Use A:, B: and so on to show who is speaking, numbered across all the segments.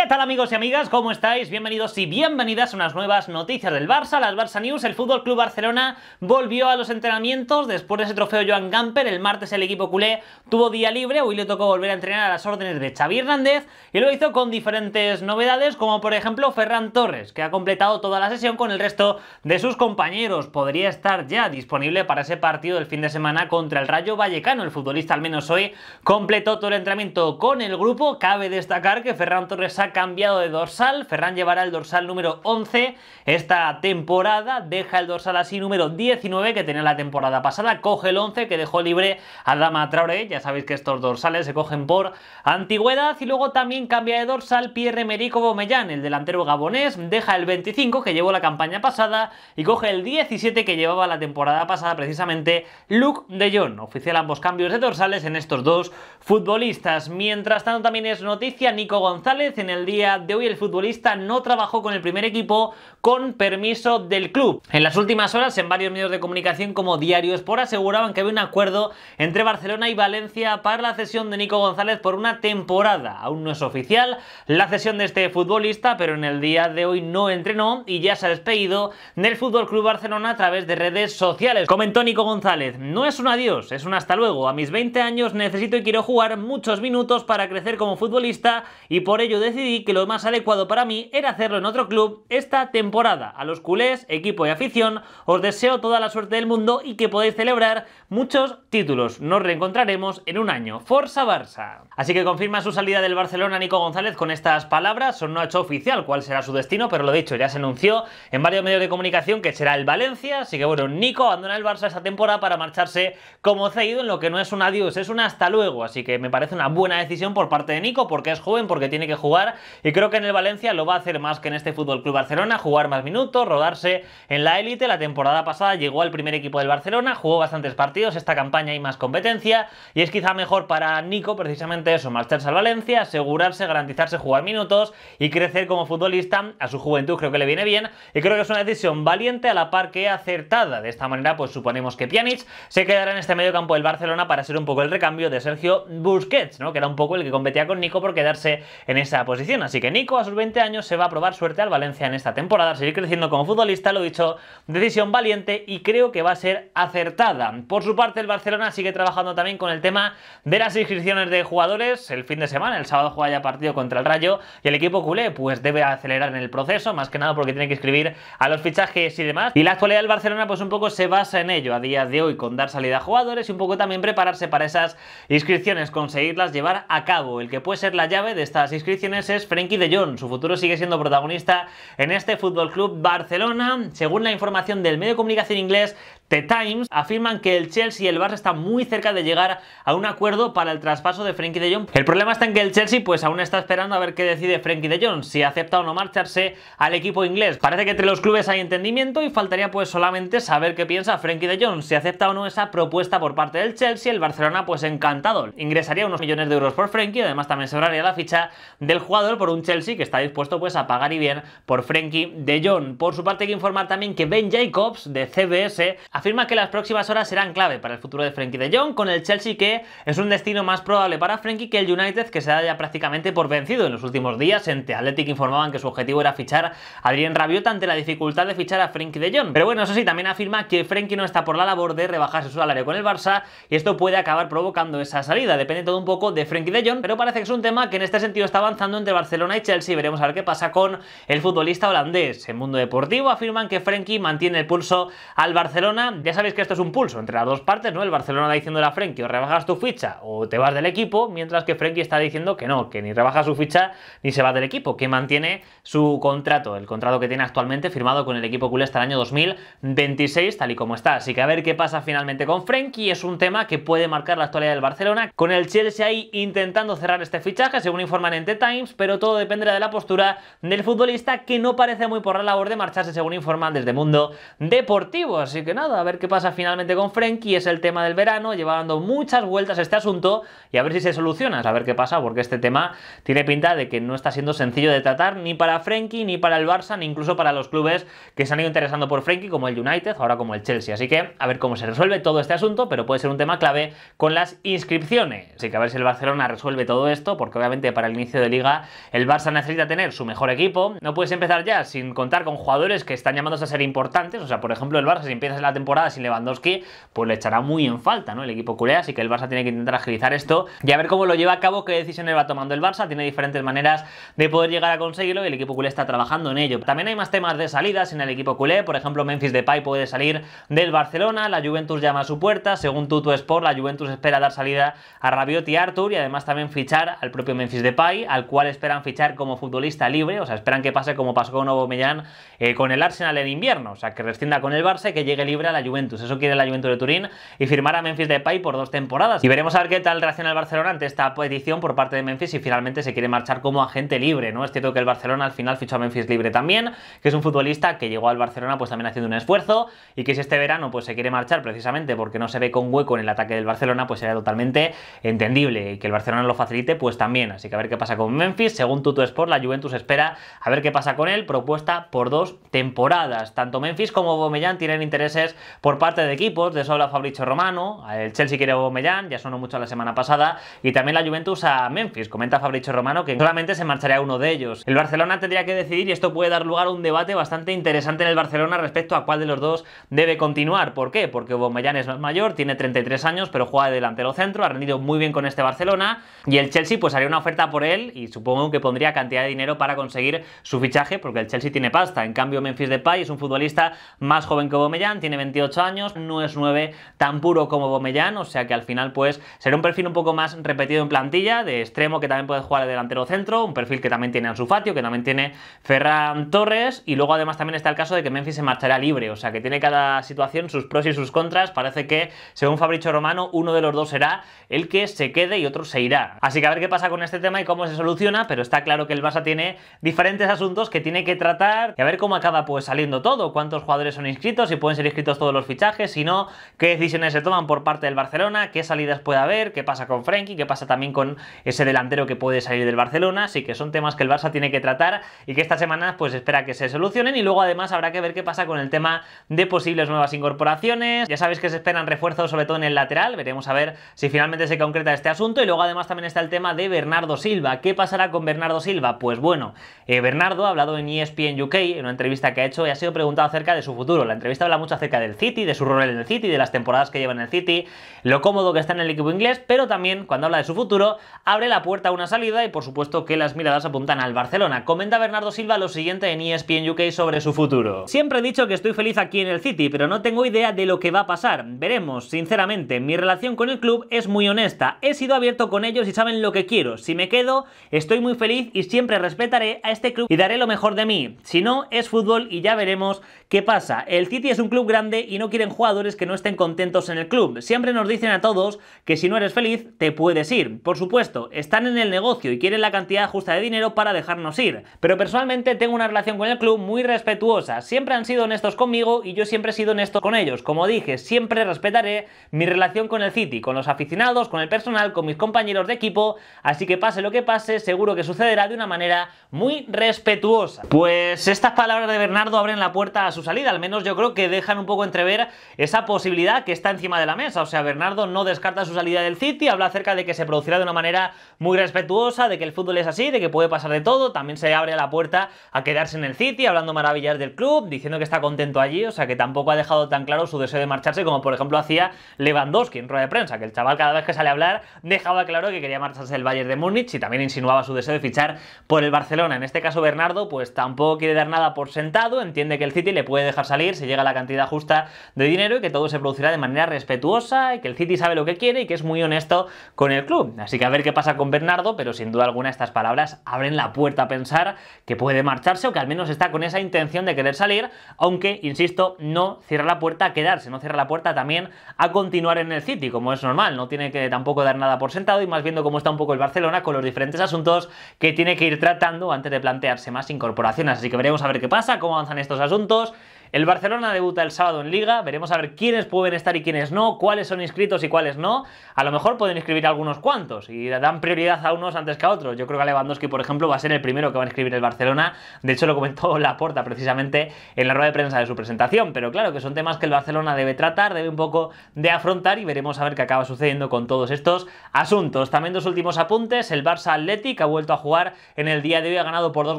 A: ¿Qué tal amigos y amigas? ¿Cómo estáis? Bienvenidos y bienvenidas a unas nuevas noticias del Barça, las Barça News. El Fútbol Club Barcelona volvió a los entrenamientos después de ese trofeo Joan Gamper. El martes el equipo culé tuvo día libre, hoy le tocó volver a entrenar a las órdenes de Xavi Hernández y lo hizo con diferentes novedades, como por ejemplo Ferran Torres, que ha completado toda la sesión con el resto de sus compañeros. Podría estar ya disponible para ese partido del fin de semana contra el Rayo Vallecano. El futbolista al menos hoy completó todo el entrenamiento con el grupo. Cabe destacar que Ferran Torres ha cambiado de dorsal. Ferran llevará el dorsal número 11 esta temporada. Deja el dorsal así número 19 que tenía la temporada pasada. Coge el 11 que dejó libre a Dama Traoré. Ya sabéis que estos dorsales se cogen por antigüedad. Y luego también cambia de dorsal Pierre Merico Bomellán, el delantero gabonés. Deja el 25 que llevó la campaña pasada y coge el 17 que llevaba la temporada pasada precisamente Luke de Jong. Oficial ambos cambios de dorsales en estos dos futbolistas. Mientras tanto también es noticia Nico González en el día de hoy el futbolista no trabajó con el primer equipo con permiso del club. En las últimas horas, en varios medios de comunicación como Diario Sport, aseguraban que había un acuerdo entre Barcelona y Valencia para la cesión de Nico González por una temporada. Aún no es oficial la cesión de este futbolista, pero en el día de hoy no entrenó y ya se ha despedido del Fútbol Club Barcelona a través de redes sociales. Comentó Nico González: No es un adiós, es un hasta luego. A mis 20 años necesito y quiero jugar muchos minutos para crecer como futbolista y por ello decidí decidí que lo más adecuado para mí era hacerlo en otro club esta temporada. A los culés, equipo y afición, os deseo toda la suerte del mundo y que podáis celebrar muchos títulos. Nos reencontraremos en un año. Forza Barça. Así que confirma su salida del Barcelona Nico González con estas palabras. Son no ha hecho oficial cuál será su destino, pero lo dicho, ya se anunció en varios medios de comunicación que será el Valencia. Así que bueno, Nico abandona el Barça esta temporada para marcharse como cedido en lo que no es un adiós, es un hasta luego. Así que me parece una buena decisión por parte de Nico porque es joven, porque tiene que jugar y creo que en el Valencia lo va a hacer más que en este Fútbol Club Barcelona, jugar más minutos, rodarse en la élite. La temporada pasada llegó al primer equipo del Barcelona, jugó bastantes partidos, esta campaña hay más competencia y es quizá mejor para Nico precisamente eso, marcharse al Valencia, asegurarse, garantizarse jugar minutos y crecer como futbolista. A su juventud creo que le viene bien y creo que es una decisión valiente a la par que acertada. De esta manera pues suponemos que Pjanic se quedará en este medio campo del Barcelona para ser un poco el recambio de Sergio Busquets, ¿no? que era un poco el que competía con Nico por quedarse en esa posición Así que Nico, a sus 20 años, se va a probar suerte al Valencia en esta temporada, seguir creciendo como futbolista, lo dicho, decisión valiente y creo que va a ser acertada. Por su parte, el Barcelona sigue trabajando también con el tema de las inscripciones de jugadores. El fin de semana, el sábado juega ya partido contra el Rayo y el equipo culé pues debe acelerar en el proceso, más que nada porque tiene que inscribir a los fichajes y demás. Y la actualidad del Barcelona pues un poco se basa en ello a día de hoy, con dar salida a jugadores y un poco también prepararse para esas inscripciones, conseguirlas llevar a cabo. El que puede ser la llave de estas inscripciones es Frenkie de Jong. Su futuro sigue siendo protagonista en este Fútbol Club Barcelona. Según la información del medio de comunicación inglés The Times, afirman que el Chelsea y el Barça están muy cerca de llegar a un acuerdo para el traspaso de Frenkie de Jong. El problema está en que el Chelsea pues aún está esperando a ver qué decide Frenkie de Jong, si acepta o no marcharse al equipo inglés. Parece que entre los clubes hay entendimiento y faltaría pues solamente saber qué piensa Frenkie de Jong, si acepta o no esa propuesta por parte del Chelsea, el Barcelona pues encantado. Ingresaría unos millones de euros por Frenkie, además también se la ficha del jugador por un Chelsea que está dispuesto pues a pagar y bien por Frenkie de Jong. Por su parte hay que informar también que Ben Jacobs de CBS afirma que las próximas horas serán clave para el futuro de Frenkie de Jong con el Chelsea que es un destino más probable para Frenkie que el United que se da ya prácticamente por vencido en los últimos días. En The Athletic informaban que su objetivo era fichar a Adrien Rabiot ante la dificultad de fichar a Frenkie de Jong. Pero bueno, eso sí, también afirma que Frenkie no está por la labor de rebajarse su salario con el Barça y esto puede acabar provocando esa salida. Depende todo un poco de Frenkie de Jong, pero parece que es un tema que en este sentido está avanzando en Barcelona y Chelsea. Veremos a ver qué pasa con el futbolista holandés. En Mundo Deportivo afirman que Frenkie mantiene el pulso al Barcelona. Ya sabéis que esto es un pulso entre las dos partes, ¿no? El Barcelona diciendo a Frenkie o rebajas tu ficha o te vas del equipo, mientras que Frenkie está diciendo que no, que ni rebaja su ficha ni se va del equipo, que mantiene su contrato, el contrato que tiene actualmente firmado con el equipo culé hasta el año 2026, tal y como está. Así que a ver qué pasa finalmente con Frenkie. Es un tema que puede marcar la actualidad del Barcelona. Con el Chelsea ahí intentando cerrar este fichaje, según informan en The Times, pero todo dependerá de la postura del futbolista que no parece muy por la labor de marcharse, según informan desde Mundo Deportivo. Así que nada, a ver qué pasa finalmente con Frenkie, es el tema del verano, lleva dando muchas vueltas este asunto y a ver si se soluciona, a ver qué pasa, porque este tema tiene pinta de que no está siendo sencillo de tratar ni para Frenkie, ni para el Barça, ni incluso para los clubes que se han ido interesando por Frenkie, como el United, ahora como el Chelsea. Así que a ver cómo se resuelve todo este asunto, pero puede ser un tema clave con las inscripciones. Así que a ver si el Barcelona resuelve todo esto, porque obviamente para el inicio de liga el Barça necesita tener su mejor equipo. No puedes empezar ya sin contar con jugadores que están llamados a ser importantes. O sea, por ejemplo, el Barça, si empiezas la temporada sin Lewandowski, pues le echará muy en falta, ¿no? El equipo culé, así que el Barça tiene que intentar agilizar esto y a ver cómo lo lleva a cabo, qué decisiones va tomando el Barça. Tiene diferentes maneras de poder llegar a conseguirlo y el equipo culé está trabajando en ello. También hay más temas de salidas en el equipo culé. Por ejemplo, Memphis Depay puede salir del Barcelona, la Juventus llama a su puerta. Según Tutu Sport, la Juventus espera dar salida a Rabiot y Arthur y además también fichar al propio Memphis Depay, al cual esperan fichar como futbolista libre, o sea, esperan que pase como pasó con Aubameyang eh, con el Arsenal en invierno, o sea, que rescienda con el Barça y que llegue libre a la Juventus. Eso quiere la Juventus de Turín y firmar a Memphis Depay por dos temporadas. Y veremos a ver qué tal reacciona el Barcelona ante esta petición por parte de Memphis y finalmente se quiere marchar como agente libre, ¿no? Es cierto que el Barcelona al final fichó a Memphis libre también, que es un futbolista que llegó al Barcelona pues también haciendo un esfuerzo y que si este verano pues se quiere marchar precisamente porque no se ve con hueco en el ataque del Barcelona, pues sería totalmente entendible y que el Barcelona lo facilite pues también. Así que a ver qué pasa con Memphis según Tuto Sport, la Juventus espera a ver qué pasa con él, propuesta por dos temporadas. Tanto Memphis como Bomellán tienen intereses por parte de equipos, de eso habla Fabricio Romano, el Chelsea quiere a Bomellán, ya sonó mucho la semana pasada, y también la Juventus a Memphis. Comenta Fabricio Romano que solamente se marcharía uno de ellos. El Barcelona tendría que decidir, y esto puede dar lugar a un debate bastante interesante en el Barcelona respecto a cuál de los dos debe continuar. ¿Por qué? Porque Bomellán es más mayor, tiene 33 años, pero juega de delantero centro, ha rendido muy bien con este Barcelona, y el Chelsea pues haría una oferta por él y que pondría cantidad de dinero para conseguir su fichaje porque el Chelsea tiene pasta. En cambio, Memphis Depay es un futbolista más joven que Bomellán, tiene 28 años, no es 9 tan puro como Bomellán, o sea que al final pues será un perfil un poco más repetido en plantilla, de extremo que también puede jugar de delantero centro, un perfil que también tiene Ansu que también tiene Ferran Torres y luego además también está el caso de que Memphis se marchará libre, o sea que tiene cada situación sus pros y sus contras, parece que según Fabricio Romano uno de los dos será el que se quede y otro se irá. Así que a ver qué pasa con este tema y cómo se soluciona pero está claro que el Barça tiene diferentes asuntos que tiene que tratar y a ver cómo acaba pues saliendo todo, cuántos jugadores son inscritos, si pueden ser inscritos todos los fichajes, si no, qué decisiones se toman por parte del Barcelona, qué salidas puede haber, qué pasa con Frenkie, qué pasa también con ese delantero que puede salir del Barcelona, así que son temas que el Barça tiene que tratar y que esta semana pues espera que se solucionen y luego además habrá que ver qué pasa con el tema de posibles nuevas incorporaciones, ya sabéis que se esperan refuerzos sobre todo en el lateral, veremos a ver si finalmente se concreta este asunto y luego además también está el tema de Bernardo Silva, qué pasará con Bernardo Silva? Pues bueno, eh, Bernardo ha hablado en ESPN UK, en una entrevista que ha hecho, y ha sido preguntado acerca de su futuro. La entrevista habla mucho acerca del City, de su rol en el City, de las temporadas que lleva en el City, lo cómodo que está en el equipo inglés, pero también cuando habla de su futuro, abre la puerta a una salida y por supuesto que las miradas apuntan al Barcelona. Comenta Bernardo Silva lo siguiente en ESPN UK sobre su futuro. Siempre he dicho que estoy feliz aquí en el City, pero no tengo idea de lo que va a pasar. Veremos, sinceramente, mi relación con el club es muy honesta. He sido abierto con ellos y saben lo que quiero. Si me quedo, estoy muy feliz y siempre respetaré a este club y daré lo mejor de mí. Si no, es fútbol y ya veremos qué pasa. El City es un club grande y no quieren jugadores que no estén contentos en el club. Siempre nos dicen a todos que si no eres feliz, te puedes ir. Por supuesto, están en el negocio y quieren la cantidad justa de dinero para dejarnos ir. Pero personalmente tengo una relación con el club muy respetuosa. Siempre han sido honestos conmigo y yo siempre he sido honesto con ellos. Como dije, siempre respetaré mi relación con el City, con los aficionados, con el personal, con mis compañeros de equipo. Así que pase lo que pase, seguro lo que sucederá de una manera muy respetuosa. Pues estas palabras de Bernardo abren la puerta a su salida, al menos yo creo que dejan un poco entrever esa posibilidad que está encima de la mesa. O sea, Bernardo no descarta su salida del City, habla acerca de que se producirá de una manera muy respetuosa, de que el fútbol es así, de que puede pasar de todo, también se abre la puerta a quedarse en el City, hablando maravillas del club, diciendo que está contento allí, o sea que tampoco ha dejado tan claro su deseo de marcharse como por ejemplo hacía Lewandowski en rueda de prensa, que el chaval cada vez que sale a hablar dejaba claro que quería marcharse del Bayern de Múnich y también insinuaba su deseo de fichar por el Barcelona. En este caso Bernardo pues tampoco quiere dar nada por sentado, entiende que el City le puede dejar salir si llega la cantidad justa de dinero y que todo se producirá de manera respetuosa y que el City sabe lo que quiere y que es muy honesto con el club. Así que a ver qué pasa con Bernardo, pero sin duda alguna estas palabras abren la puerta a pensar que puede marcharse o que al menos está con esa intención de querer salir, aunque, insisto, no cierra la puerta a quedarse, no cierra la puerta también a continuar en el City, como es normal, no tiene que tampoco dar nada por sentado y más viendo cómo está un poco el Barcelona con los diferentes asuntos que tiene que ir tratando antes de plantearse más incorporaciones. Así que veremos a ver qué pasa, cómo avanzan estos asuntos el Barcelona debuta el sábado en Liga, veremos a ver quiénes pueden estar y quiénes no, cuáles son inscritos y cuáles no. A lo mejor pueden inscribir algunos cuantos y dan prioridad a unos antes que a otros. Yo creo que Lewandowski, por ejemplo, va a ser el primero que va a inscribir el Barcelona. De hecho, lo comentó Laporta precisamente en la rueda de prensa de su presentación. Pero claro que son temas que el Barcelona debe tratar, debe un poco de afrontar y veremos a ver qué acaba sucediendo con todos estos asuntos. También dos últimos apuntes. El Barça Athletic ha vuelto a jugar en el día de hoy, ha ganado por dos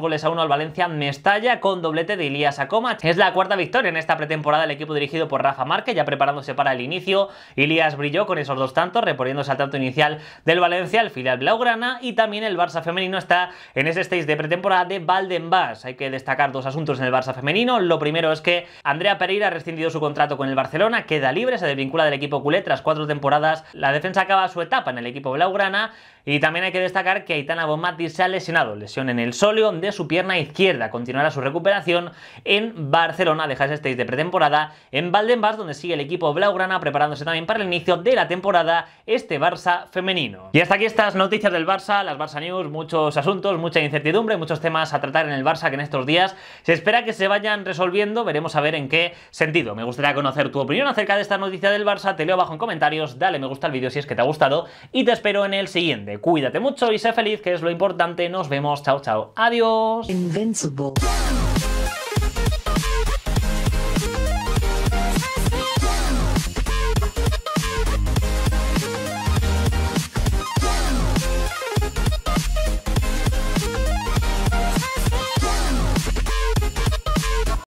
A: goles a uno al Valencia Mestalla con doblete de Ilias Akomach, Es la cuarta victoria en esta pretemporada el equipo dirigido por Rafa Márquez, ya preparándose para el inicio. Ilias brilló con esos dos tantos, reponiéndose al tanto inicial del Valencia, el filial Blaugrana, y también el Barça femenino está en ese stage de pretemporada de Valdenbas. Hay que destacar dos asuntos en el Barça femenino. Lo primero es que Andrea Pereira ha rescindido su contrato con el Barcelona, queda libre, se desvincula del equipo culé tras cuatro temporadas. La defensa acaba su etapa en el equipo Blaugrana y también hay que destacar que Aitana Bomati se ha lesionado, lesión en el sóleo de su pierna izquierda. Continuará su recuperación en Barcelona dejas este de pretemporada, en Valdenbars, donde sigue el equipo Blaugrana preparándose también para el inicio de la temporada este Barça femenino. Y hasta aquí estas noticias del Barça, las Barça News, muchos asuntos, mucha incertidumbre, muchos temas a tratar en el Barça que en estos días se espera que se vayan resolviendo, veremos a ver en qué sentido. Me gustaría conocer tu opinión acerca de esta noticia del Barça, te leo abajo en comentarios, dale me gusta al vídeo si es que te ha gustado y te espero en el siguiente. Cuídate mucho y sé feliz, que es lo importante. Nos vemos, chao chao, adiós.